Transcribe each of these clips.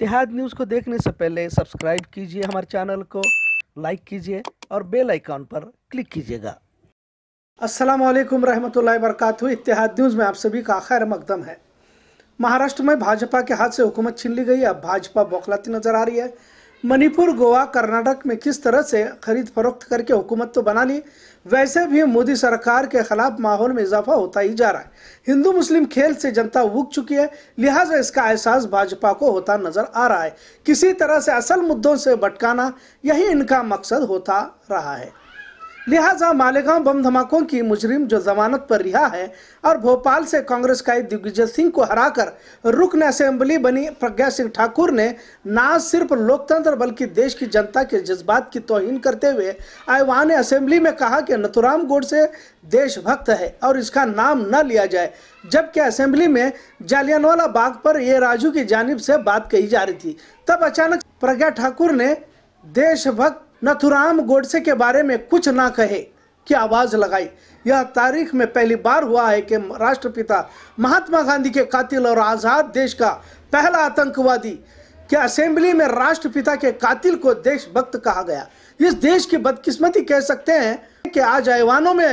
इतिहाद news को देखने से पहले सब्सक्राइब कीजिए हमारे चैनल को लाइक कीजिए और बेल आइकॉन पर क्लिक कीजिएगा अस्सलाम वालेकुम रहमतुल्लाहि वरकत इतिहाद न्यूज़ में आप सभी का खैर मकदम है महाराष्ट्र में भाजपा के हाथ से हुकूमत छीन ली गई अब भाजपा बौखलाती नजर आ रही है मणिपुर गोवा कर्नाटक में किस तरह से खरीद फरोख्त करके हुकूमत तो बना ली वैसे भी मोदी सरकार के खिलाफ माहौल में इजाफा होता ही जा रहा है हिंदू मुस्लिम खेल से जनता उग चुकी है लिहाजा इसका एहसास भाजपा को होता नजर आ रहा है किसी तरह से असल मुद्दों से भटकाना यही इनका मकसद होता रहा है लिहाजा मालेगांव बम धमाकों की मुजरिम जो जमानत पर रिहा है और भोपाल से कांग्रेस का दिग्विजय सिंह को हराकर रुकन असेंबली बनी प्रज्ञा सिंह ठाकुर ने ना सिर्फ लोकतंत्र बल्कि देश की जनता के जज्बात की तोहन करते हुए ऐवान असेंबली में कहा कि नथुराम गोडसे देशभक्त है और इसका नाम न लिया जाए जबकि असेंबली में जालियानवाला बाग पर ये राजू की जानब से बात कही जा रही थी तब अचानक प्रज्ञा ठाकुर ने देशभक्त नथुराम गोडसे के बारे में कुछ ना कहे की आवाज लगाई यह तारीख में पहली बार हुआ है कि राष्ट्रपिता महात्मा गांधी के कातिल और आज़ाद देश का पहला आतंकवादी के असेंबली में राष्ट्रपिता के कातिल को देशभक्त कहा गया इस देश की बदकिस्मती कह सकते हैं कि आज ऐवानों में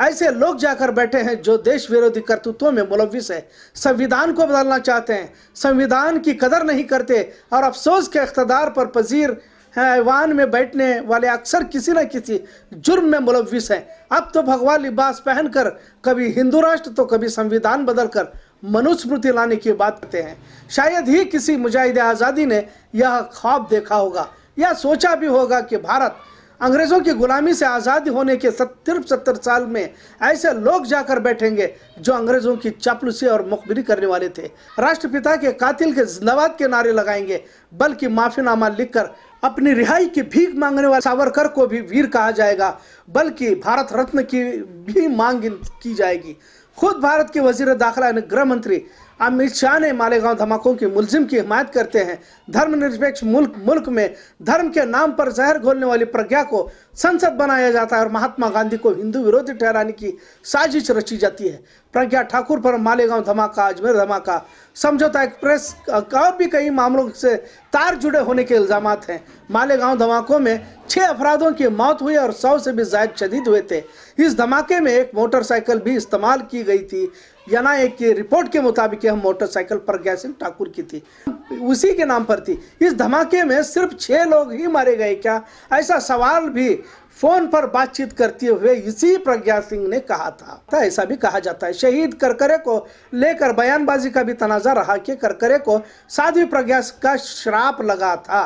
ऐसे लोग जाकर बैठे हैं जो देश विरोधी कर्तृत्वों में मुलविस है संविधान को बदलना चाहते हैं संविधान की कदर नहीं करते और अफसोस के अख्तदार पर पजीर ऐवान में बैठने वाले अक्सर किसी न किसी जुर्म में मुलविस हैं अब तो भगवा लिबास पहनकर कभी हिंदू राष्ट्र तो कभी संविधान बदलकर मनुस्मृति लाने की बात करते हैं शायद ही किसी मुजाहिद आज़ादी ने यह ख्वाब देखा होगा या सोचा भी होगा कि भारत अंग्रेज़ों की गुलामी से आज़ाद होने के सत्तर सत्तर साल में ऐसे लोग जाकर बैठेंगे जो अंग्रेज़ों की चापलूसी और मुखबिरी करने वाले थे राष्ट्रपिता के कातिल के जिंदाबाद के नारे लगाएंगे बल्कि माफीनामा लिखकर अपनी रिहाई की भीख मांगने वाले सावरकर को भी वीर कहा जाएगा बल्कि भारत रत्न की भी मांग की जाएगी खुद भारत के वजीर दाखिला गृह मंत्री अमित शाह ने मालेगांव धमाकों के मुलजिम की हिमायत करते हैं धर्मनिरपेक्ष मुल्क मुल्क में धर्म के नाम पर जहर घोलने वाली प्रज्ञा को संसद बनाया जाता है और महात्मा गांधी को हिंदू विरोधी ठहराने की साजिश रची जाती है प्रज्ञा ठाकुर पर मालेगांव धमाका अजमेर धमाका समझौता एक्सप्रेस और भी कई मामलों से तार जुड़े होने के इल्जाम हैं मालेगांव धमाकों में छह अफराधों की मौत हुई और सौ से भी जायद शदीद हुए थे इस धमाके में एक मोटरसाइकिल भी इस्तेमाल की गई थी याना एक रिपोर्ट के मुताबिक यह मोटरसाइकिल प्रज्ञा सिंह ठाकुर की थी उसी के नाम पर थी इस धमाके में सिर्फ छः लोग ही मारे गए क्या ऐसा सवाल भी फोन पर बातचीत करते हुए इसी प्रज्ञा सिंह ने कहा था तो ऐसा भी कहा जाता है शहीद करकरे को लेकर बयानबाजी का भी तनाजा रहा कि करकरे को साध्वी प्रज्ञा का श्राप लगा था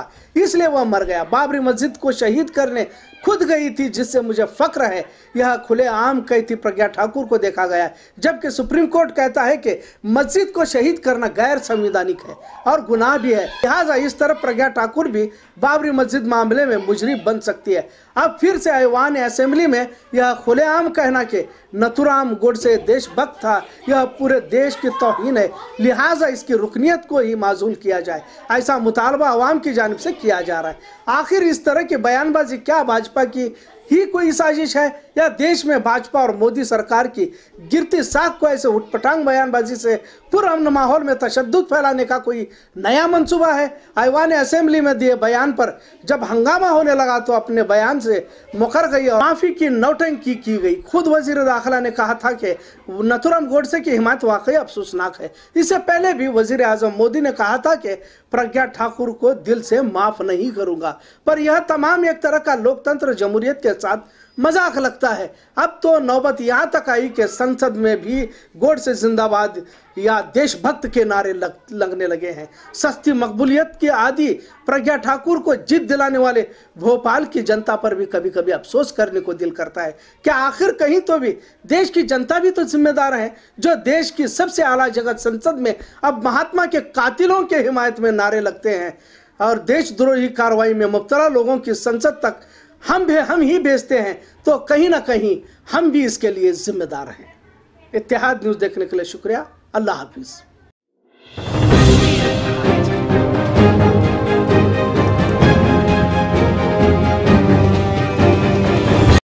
इसलिए वह मर गया बाबरी मस्जिद को शहीद करने खुद गई थी जिससे मुझे फक्र है यह आम कई थी प्रज्ञा ठाकुर को देखा गया जबकि सुप्रीम कोर्ट कहता है कि मस्जिद को शहीद करना गैर संवैधानिक है और गुनाह भी है लिहाजा इस तरह प्रज्ञा ठाकुर भी बाबरी मस्जिद मामले में मुजरिम बन सकती है अब फिर से ऐवान असेंबली में यह खुलेआम कहना के नथुराम गोडसे देशभक्त था यह पूरे देश की तोहिन है लिहाजा इसकी रुकनीत को ही माजूल किया जाए ऐसा मुतालबा अवाम की जानब से किया जा रहा है आखिर इस तरह की बयानबाजी क्या भाजपा की ही कोई साजिश है या देश में भाजपा और मोदी सरकार की गिरती साख को ऐसे उठपटांग बयानबाजी से पुरअमन माहौल में तशद फैलाने का कोई नया मंसूबा है ने असेंबली में दिए बयान पर जब हंगामा होने लगा तो अपने बयान से मुखर गई और माफ़ी की नौटंकी की गई खुद वजीर दाखिला ने कहा था कि नथुराम गोडसे की हिमात वाकई अफसोसनाक है इससे पहले भी वजीर आजम मोदी ने कहा था कि प्रज्ञा ठाकुर को दिल से माफ़ नहीं करूंगा पर यह तमाम एक तरह का लोकतंत्र जमहूरियत के साथ मजाक लगता है अब तो नौबत यहाँ तक आई कि संसद में भी गोड से जिंदाबाद या देशभक्त के नारे लग, लगने लगे हैं सस्ती मकबूलियत के आदि प्रज्ञा ठाकुर को जीत दिलाने वाले भोपाल की जनता पर भी कभी कभी अफसोस करने को दिल करता है क्या आखिर कहीं तो भी देश की जनता भी तो जिम्मेदार है जो देश की सबसे आला जगत संसद में अब महात्मा के कातिलों के हिमायत में नारे लगते हैं और देशद्रोही कार्रवाई में मुबतला लोगों की संसद तक हम भी हम ही भेजते हैं तो कहीं ना कहीं हम भी इसके लिए जिम्मेदार हैं इतिहाद न्यूज़ देखने के लिए शुक्रिया अल्लाह हाफिज़